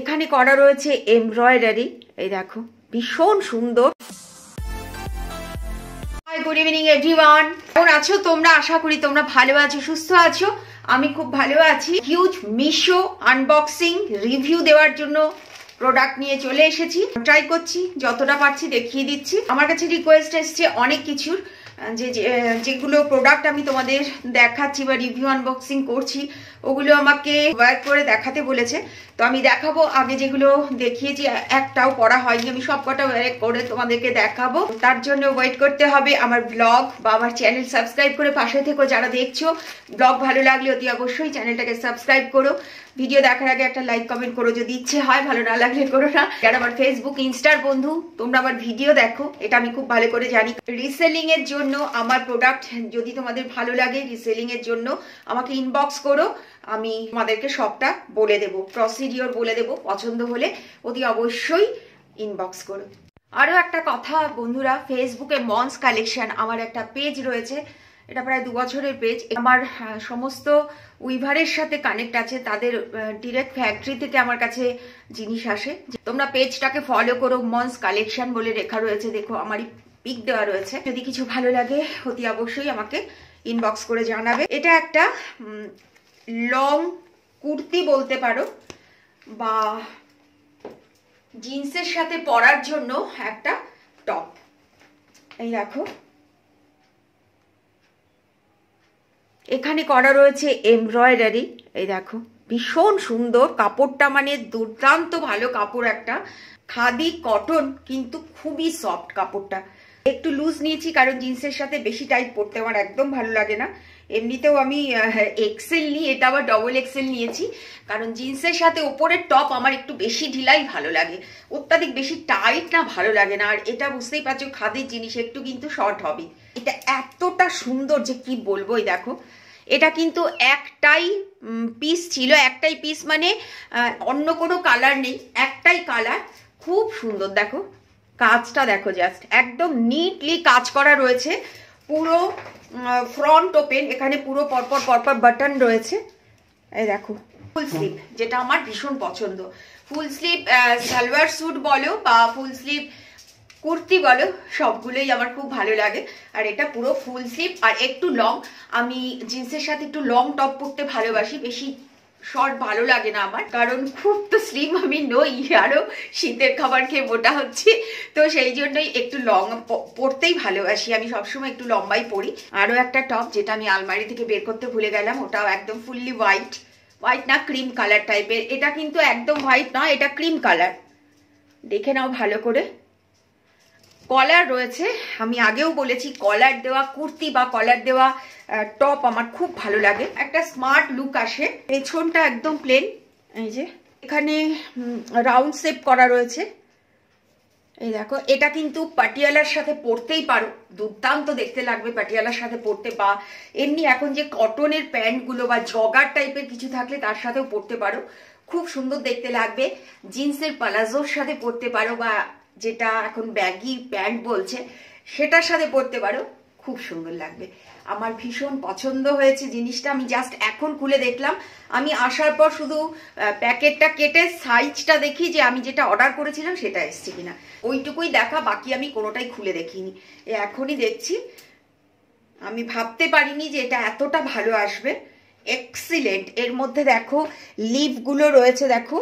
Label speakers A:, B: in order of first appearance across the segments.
A: এখানে করা রয়েছে এমব্রয়ডারি এই দেখো ভীষণ সুন্দর গুড ইভিনিং এভরিওয়ান কেমন আছো তোমরা আশা করি তোমরা ভালো আছো সুস্থ আছো আমি খুব ভালো আছি হিউজ মিশো আনবক্সিং রিভিউ দেওয়ার জন্য প্রোডাক্ট নিয়ে চলে এসেছি ট্রাই করছি যতটা পারছি দেখিয়ে দিচ্ছি আমার কাছে রিকোয়েস্ট এসছে অনেক কিছুর যে যেগুলো প্রোডাক্ট আমি তোমাদের দেখাচ্ছি বা রিভিউ আনবক্সিং করছি ওগুলো আমাকে ওয়ার করে দেখাতে বলেছে তো আমি দেখাবো আগে যেগুলো দেখিয়েছি একটাও পড়া হয়নি আমি সব কটা ওয়ার করে তোমাদেরকে দেখাবো তার জন্য ওয়েট করতে হবে আমার ব্লগ বা আমার চ্যানেল সাবস্ক্রাইব করে পাশে থেকে যারা দেখছো ব্লগ ভালো লাগলে অতি অবশ্যই চ্যানেলটাকে সাবস্ক্রাইব করো ভিডিও দেখার আগে একটা লাইক কমেন্ট করো যদি ইচ্ছে হয় ভালো না লাগলে করো না যারা আমার ফেসবুক ইনস্টার বন্ধু তোমরা আমার ভিডিও দেখো এটা আমি খুব ভালো করে জানি রিসেলিং এর জন্য আমার প্রোডাক্ট যদি তোমাদের ভালো লাগে রিসেলিং এর জন্য আমাকে ইনবক্স করো আমি তোমাদেরকে সবটা বলে দেব প্রসিডিওর বলে দেব পছন্দ হলে অতি অবশ্যই ইনবক্স করো আরও একটা কথা বন্ধুরা ফেসবুকে মন্স কালেকশন আমার একটা পেজ রয়েছে এটা প্রায় দু বছরের পেজ আমার সমস্ত উইভারের সাথে কানেক্ট আছে তাদের ডিরেক্ট ফ্যাক্টরি থেকে আমার কাছে জিনিস আসে তোমরা পেজটাকে ফলো করো মন্স কালেকশন বলে রেখা রয়েছে দেখো আমারই পিক দেওয়া রয়েছে যদি কিছু ভালো লাগে অতি অবশ্যই আমাকে ইনবক্স করে জানাবে এটা একটা লং কুর্তি বলতে পারো বা জিন্সের সাথে পরার জন্য একটা টপ এই দেখো এখানে করা রয়েছে এমব্রয়ডারি এই দেখো ভীষণ সুন্দর কাপড়টা মানে দুর্দান্ত ভালো কাপড় একটা খাদি কটন কিন্তু খুবই সফট কাপড়টা একটু লুজ নিয়েছি কারণ জিন্সের সাথে বেশি টাইট পরতে আমার একদম ভালো লাগে না এমনিতেও আমি এক্সেল নিই এটা আবার ডবল এক্সেল নিয়েছি কারণ জিন্সের সাথে ওপরের টপ আমার একটু বেশি ঢিলাই ভালো লাগে অত্যাধিক বেশি টাইট না ভালো লাগে না আর এটা বুঝতেই পারছো খাদির জিনিস একটু কিন্তু শর্ট হবে এটা এতটা সুন্দর যে কি বলবোই দেখো এটা কিন্তু একটাই পিস ছিল একটাই পিস মানে অন্য কোনো কালার নেই একটাই কালার খুব সুন্দর দেখো কাজটা দেখো জাস্ট একদম নিটলি কাজ করা রয়েছে পুরো ফ্রন্ট ওপেন এখানে পুরো পরপর পরপর বাটন রয়েছে এই দেখো ফুল স্লিভ যেটা আমার ভীষণ পছন্দ ফুল স্লিভ সালোয়ার স্যুট বলো বা ফুল স্লিভ কুর্তি বলো সবগুলোই আমার খুব ভালো লাগে আর এটা পুরো ফুল স্লিপ আর একটু লং আমি জিন্সের সাথে একটু লং টপ পরতে ভালোবাসি বেশি শর্ট ভালো লাগে না আমার কারণ খুব তো স্লিম আমি নই আরও শীতের খাবার খেয়ে মোটা হচ্ছে তো সেই জন্যই একটু লং পরতেই ভালোবাসি আমি সবসময় একটু লম্বাই পরি আরও একটা টপ যেটা আমি আলমারি থেকে বের করতে ভুলে গেলাম ওটাও একদম ফুললি হোয়াইট হোয়াইট না ক্রিম কালার টাইপের এটা কিন্তু একদম হোয়াইট নয় এটা ক্রিম কালার দেখে নাও ভালো করে কলার রয়েছে আমি আগেও বলেছি কলার দেওয়া কুর্তি বা কলার দেওয়া টপ আমার খুব ভালো লাগে একটা স্মার্ট লুক আসে পেছনটা একদম প্লেন এই যে এখানে রাউন্ড শেপ করা রয়েছে এই দেখো এটা কিন্তু পাটিয়ালার সাথে পরতেই পারো দুর্দান্ত দেখতে লাগবে পাটিয়ালার সাথে পরতে বা এমনি এখন যে কটনের প্যান্টগুলো বা জগার টাইপের কিছু থাকলে তার সাথেও পরতে পারো খুব সুন্দর দেখতে লাগবে জিন্সের পালাজোর সাথে পরতে পারো বা যেটা এখন ব্যাগি প্যান্ট বলছে সেটার সাথে পরতে পারো খুব সুন্দর লাগবে আমার ভীষণ পছন্দ হয়েছে জিনিসটা আমি জাস্ট এখন খুলে দেখলাম আমি আসার পর শুধু প্যাকেটটা কেটে সাইজটা দেখি যে আমি যেটা অর্ডার করেছিলাম সেটা এসছে কিনা ওইটুকুই দেখা বাকি আমি কোনোটাই খুলে দেখিনি এখনই দেখছি আমি ভাবতে পারিনি যে এটা এতটা ভালো আসবে এক্সিলেন্ট এর মধ্যে দেখো লিভগুলো রয়েছে দেখো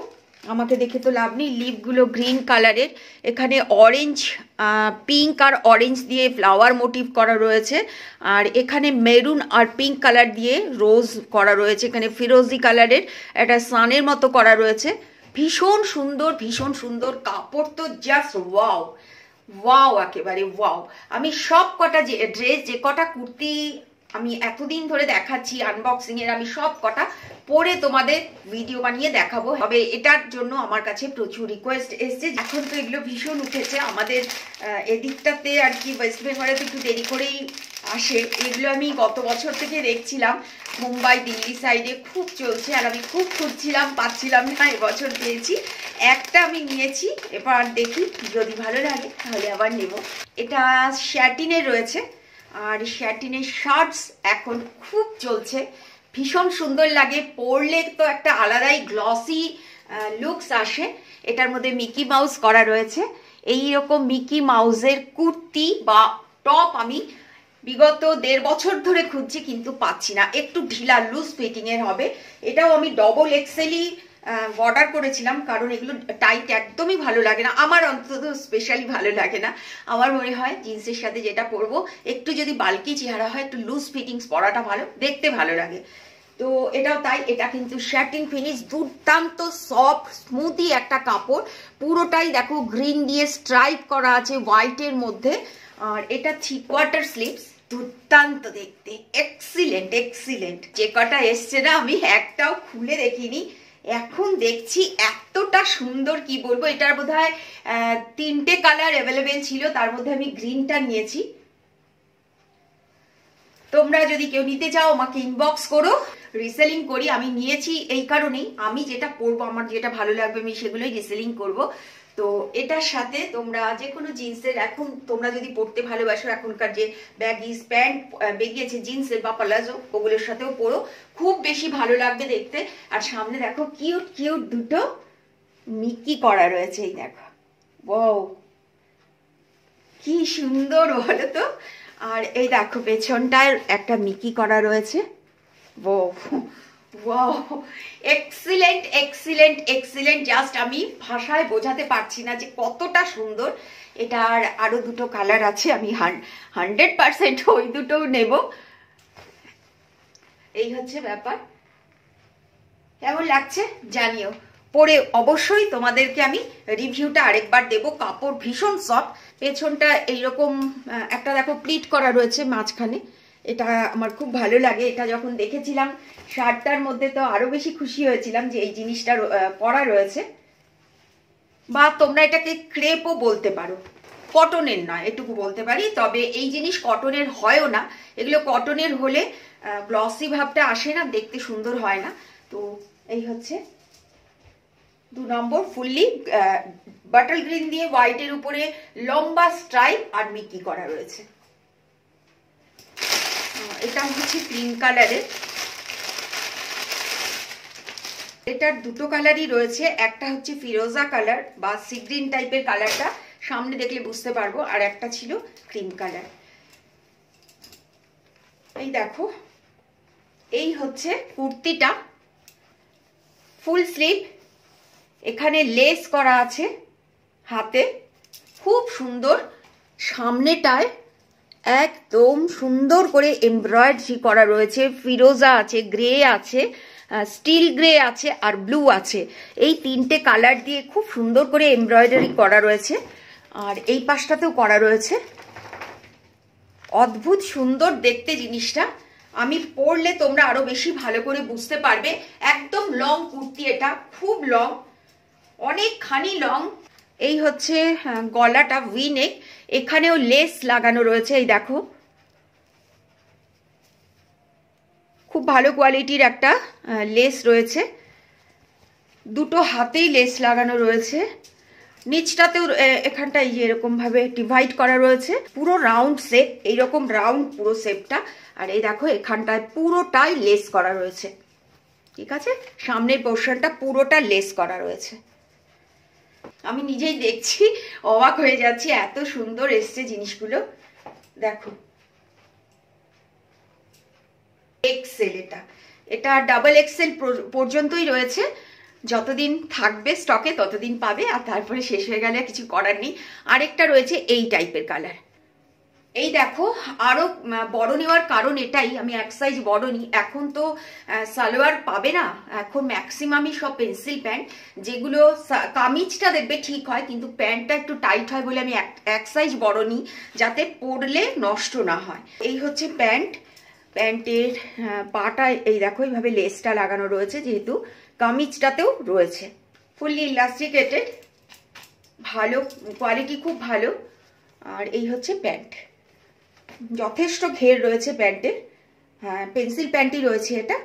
A: আমাকে দেখে তো লাভ নেই লিপগুলো গ্রিন কালারের এখানে অরেঞ্জ পিঙ্ক আর অরেঞ্জ দিয়ে ফ্লাওয়ার মোটিভ করা রয়েছে আর এখানে মেরুন আর পিঙ্ক কালার দিয়ে রোজ করা রয়েছে এখানে ফিরোজি কালারের একটা সানের মতো করা রয়েছে ভীষণ সুন্দর ভীষণ সুন্দর কাপড় তো জাস্ট ওয়াও ওয়াও একেবারে ওয়াও আমি সব কটা যে ড্রেস যে কটা কুর্তি আমি এতদিন ধরে দেখাচ্ছি আনবক্সিং এর আমি সব কটা পরে তোমাদের ভিডিও বানিয়ে দেখাবো তবে এটার জন্য আমার কাছে প্রচুর রিকোয়েস্ট এসছে এখন তো এগুলো ভীষণ উঠেছে আমাদের এদিকটাতে আর কি ওয়েস্ট বেঙ্গলে তো একটু দেরি করেই আসে এগুলো আমি গত বছর থেকে দেখছিলাম মুম্বাই দিল্লি সাইডে খুব চলছে আর আমি খুব খুঁজছিলাম পাচ্ছিলাম না এবছর পেয়েছি একটা আমি নিয়েছি এবার দেখি যদি ভালো লাগে তাহলে আবার নেব এটা শ্যাটিনে রয়েছে আর শ্যাটিনের শার্টস এখন খুব চলছে ভীষণ সুন্দর লাগে পরলে তো একটা আলাদাই গ্লসি লুকস আসে এটার মধ্যে মিকি মাউস করা রয়েছে এই রকম মিকি মাউসের কুর্তি বা টপ আমি বিগত দেড় বছর ধরে খুঁজছি কিন্তু পাচ্ছি না একটু ঢিলা লুজ ফিটিংয়ের হবে এটাও আমি ডবল এক্সেলই অর্ডার করেছিলাম কারণ এগুলো টাইট একদমই ভালো লাগে না আমার অন্তত স্পেশালি ভালো লাগে না আমার মনে হয় জিন্সের সাথে যেটা পরবো একটু যদি বালকি চেহারা হয় একটু লুজ ফিটিংস পরাটা ভালো দেখতে ভালো লাগে তো এটাও তাই এটা কিন্তু শ্যাটিং ফিনিশ দুর্দান্ত সফট স্মুথি একটা কাপড় পুরোটাই দেখো গ্রিন দিয়ে স্ট্রাইপ করা আছে হোয়াইটের মধ্যে আর এটা থ্রি কোয়ার্টার স্লিপস দুর্দান্ত দেখতে এক্সিলেন্ট এক্সিলেন্ট যে কটা এসছে না আমি একটাও খুলে দেখিনি এখন দেখছি এতটা সুন্দর কি বলবো এটার বোধ হয় তিনটে কালার অ্যাভেলেবেল ছিল তার মধ্যে আমি গ্রিনটা নিয়েছি তোমরা যদি কেউ নিতে চাও আমাকে ইনবক্স করো রিসেলিং করি আমি নিয়েছি এই কারণেই আমি যেটা পরবো আমার যেটা ভালো লাগবে আমি সেগুলোই রিসেলিং করব তো এটার সাথে তোমরা যে কোনো জিন্সের এখন তোমরা যদি পড়তে ভালোবাসো এখনকার যে ব্যাগিস প্যান্ট বেরিয়েছে জিন্সের বা পালাজো ওগুলোর সাথেও পরো খুব বেশি ভালো লাগবে দেখতে আর সামনে দেখো কিউট কিউট দুটো মিকি করা রয়েছে এই দেখো বউ কি সুন্দর বলো তো আর এই দেখো পেছনটায় একটা মিকি করা রয়েছে ও এক্সিলেন্ট এক্সিলেন্ট এক্সিলেন্ট জাস্ট আমি ভাষায় বোঝাতে পারছি না যে কতটা সুন্দর এটার আরও দুটো কালার আছে আমি হান্ড্রেড পারসেন্ট ওই দুটোও নেব এই হচ্ছে ব্যাপার কেমন লাগছে জানিও পরে অবশ্যই তোমাদেরকে আমি রিভিউটা আরেকবার দেব কাপড় ভীষণ সফট পেছনটা এইরকম একটা দেখো প্লিট করা রয়েছে মাঝখানে এটা আমার খুব ভালো লাগে এটা যখন দেখেছিলাম শার্টটার মধ্যে তো আরও বেশি খুশি হয়েছিলাম যে এই জিনিসটা পরা রয়েছে বা তোমরা এটাকে ক্রেপও বলতে পারো কটনের নয় এটুকু বলতে পারি তবে এই জিনিস কটনের হয়ও না এগুলো কটনের হলে গ্লসি ভাবটা আসে না দেখতে সুন্দর হয় না তো এই হচ্ছে দু নম্বর ফুললি বাটল গ্রিন দিয়ে হোয়াইটের উপরে লম্বা স্ট্রাইপ আর মিকি করা রয়েছে এটা হচ্ছে পিঙ্ক কালারের এটার দুটো কালারই রয়েছে একটা হচ্ছে ফিরোজা কালার বা সি গ্রিন টাইপের কালারটা সামনে দেখলে বুঝতে পারবো আর একটা ছিল ক্রিম কালার এই দেখো এই হচ্ছে কুর্তিটা ফুল স্লিভ এখানে লেস করা আছে হাতে খুব সুন্দর সামনেটায় একদম সুন্দর করে এমব্রয়ডারি করা রয়েছে ফিরোজা আছে গ্রে আছে স্টিল গ্রে আছে আর ব্লু আছে এই তিনটে কালার দিয়ে খুব সুন্দর করে এমব্রয়ডারি করা রয়েছে আর এই পাশটাতেও করা রয়েছে অদ্ভুত সুন্দর দেখতে জিনিসটা আমি পরলে তোমরা আরো বেশি ভালো করে বুঝতে পারবে একদম লং কুর্তি এটা খুব লং অনেকখানি লং এই হচ্ছে গলাটা উইনেক এখানেও লেস লাগানো রয়েছে এই দেখো খুব ভালো কোয়ালিটির একটা লেস রয়েছে দুটো হাতেই লেস লাগানো রয়েছে নিচটাতেও এখানটা এই ইয়ে এরকমভাবে ডিভাইড করা রয়েছে পুরো রাউন্ড শেপ এইরকম রাউন্ড পুরো শেপটা আর এই দেখো এখানটায় পুরোটাই লেস করা রয়েছে ঠিক আছে সামনের পোর্শনটা পুরোটা লেস করা রয়েছে আমি নিজেই দেখছি অবাক হয়ে যাচ্ছি এত সুন্দর এসছে জিনিসগুলো দেখো এক্সেল এটা এটা ডাবল এক্সেল পর্যন্তই রয়েছে যতদিন থাকবে স্টকে ততদিন পাবে আর তারপরে শেষ হয়ে গেলে কিছু করার নেই আরেকটা রয়েছে এই টাইপের কালার এই দেখো আরও বড় নেওয়ার কারণ এটাই আমি এক সাইজ বড় নিই এখন তো সালোয়ার পাবে না এখন ম্যাক্সিমামই সব পেন্সিল প্যান্ট যেগুলো কামিজটা দেখবে ঠিক হয় কিন্তু প্যান্টটা একটু টাইট হয় বলে আমি এক সাইজ বড় নিই যাতে পরলে নষ্ট না হয় এই হচ্ছে প্যান্ট প্যান্টের পাটা এই দেখো এইভাবে লেসটা লাগানো রয়েছে যেহেতু কামিজটাতেও রয়েছে ফুললি ইলাস্ট্রিকেটেড ভালো কোয়ালিটি খুব ভালো আর এই হচ্ছে প্যান্ট যথেষ্ট ঘের রয়েছে প্যান্টের হ্যাঁ পেন্সিল প্যান্টই রয়েছে এটা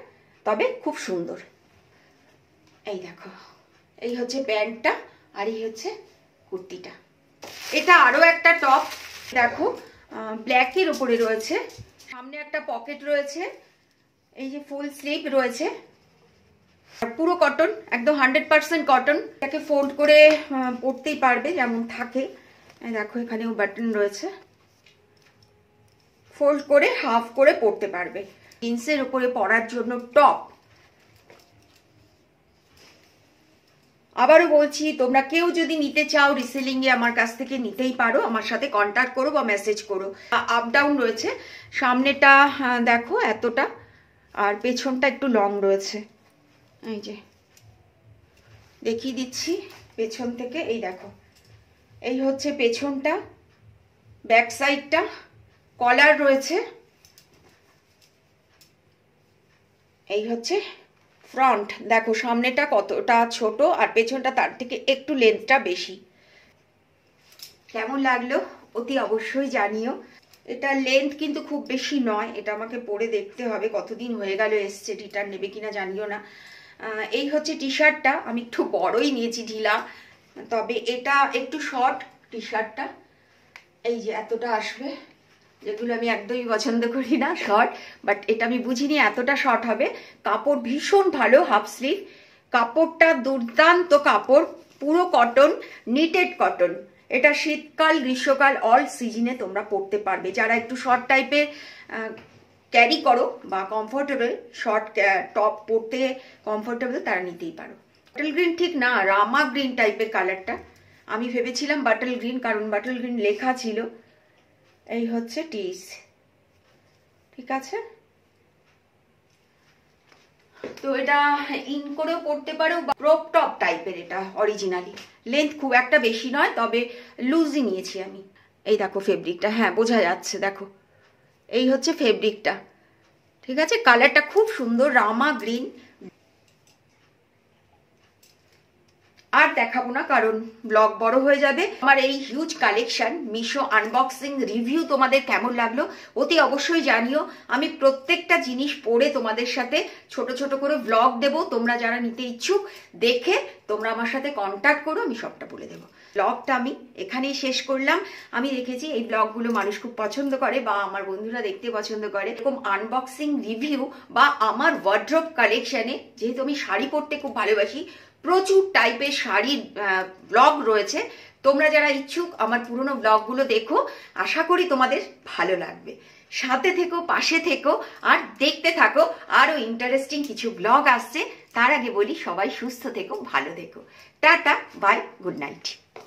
A: তবে খুব সুন্দর এই দেখো এই হচ্ছে প্যান্টটা আর এই হচ্ছে কুর্তিটা এটা আরও একটা টপ দেখো ব্ল্যাকের ওপরে রয়েছে সামনে একটা পকেট রয়েছে এই যে ফুল স্লিভ রয়েছে পুরো কটন একদম হান্ড্রেড পারসেন্ট কটন এটাকে ফোল্ড করে পরতেই পারবে যেমন থাকে দেখো এখানেও বাটন রয়েছে ফোল্ড করে হাফ করে পরতে পারবে জিন্সের উপরে পরার জন্য টপ আবারও বলছি তোমরা কেউ যদি নিতে চাও রিসেলিংয়ে আমার কাছ থেকে নিতেই পারো আমার সাথে কন্ট্যাক্ট করো বা মেসেজ করো আপ ডাউন রয়েছে সামনেটা দেখো এতটা আর পেছনটা একটু লং রয়েছে এই যে দেখিয়ে দিচ্ছি পেছন থেকে এই দেখো এই হচ্ছে পেছনটা ব্যাক সাইডটা কলার রয়েছে এই হচ্ছে ফ্রন্ট দেখো সামনেটা কতটা ছোট আর পেছনটা তার থেকে একটু লেন্থটা বেশি কেমন লাগলো অতি অবশ্যই জানিও এটা লেন্থ কিন্তু খুব বেশি নয় এটা আমাকে পরে দেখতে হবে কতদিন হয়ে গেল এসছে রিটার্ন নেবে কিনা জানিও না এই হচ্ছে টি শার্টটা আমি একটু বড়ই নিয়েছি ঢিলা তবে এটা একটু শর্ট টি শার্টটা এই যে এতটা আসবে যেগুলো আমি একদমই পছন্দ করি না শর্ট বাট এটা আমি বুঝিনি এতটা শর্ট হবে কাপড় ভীষণ ভালো হাফ স্লিভ কাপড়টা দুর্দান্ত কাপড় পুরো কটন নিটেড কটন এটা শীতকাল গ্রীষ্মকাল অল সিজনে তোমরা পড়তে পারবে যারা একটু শর্ট টাইপের ক্যারি করো বা কমফোর্টেবল শর্ট টপ পরতে কমফোর্টেবল তারা নিতেই পারো বাটল গ্রিন ঠিক না রামা গ্রিন টাইপের কালারটা আমি ভেবেছিলাম বাটল গ্রিন কারণ বাটল গ্রিন লেখা ছিল এই হচ্ছে টিস ঠিক আছে তো এটা ইন করেও করতে পারো ক্রপ টপ টাইপের এটা অরিজিনালি লেন্থ খুব একটা বেশি নয় তবে লুজই নিয়েছি আমি এই দেখো ফেব্রিকটা হ্যাঁ বোঝা যাচ্ছে দেখো এই হচ্ছে ফেব্রিকটা ঠিক আছে কালারটা খুব সুন্দর রামা গ্রিন আর দেখাবো না কারণ ব্লগ বড় হয়ে যাবে আমার এই huge collection Meesho unboxing review তোমাদের কেমন লাগলো অতি অবশ্যই জানিও আমি প্রত্যেকটা জিনিস পরে তোমাদের সাথে ছোট ছোট করে ব্লগ দেব তোমরা যারা নিতে ইচ্ছুক দেখে তোমরা আমার সাথে কন্ট্যাক্ট করো আমি সবটা বলে দেবো ব্লগটা আমি এখানেই শেষ করলাম আমি দেখেছি এই ব্লগগুলো মানুষ খুব পছন্দ করে বা আমার বন্ধুরা দেখতে পছন্দ করে এরকম আনবক্সিং রিভিউ বা আমার ওয়ার্ড্রপ কালেকশানে যেহেতু আমি শাড়ি পরতে খুব ভালোবাসি প্রচুর টাইপের শাড়ির ব্লগ রয়েছে তোমরা যারা ইচ্ছুক আমার পুরনো ব্লগগুলো দেখো আশা করি তোমাদের ভালো লাগবে সাথে থেকো পাশে থেকো আর দেখতে থাকো আরও ইন্টারেস্টিং কিছু ব্লগ আসছে তার আগে বলি সবাই সুস্থ থেকো ভালো থেকো টাটা বাই গুড নাইট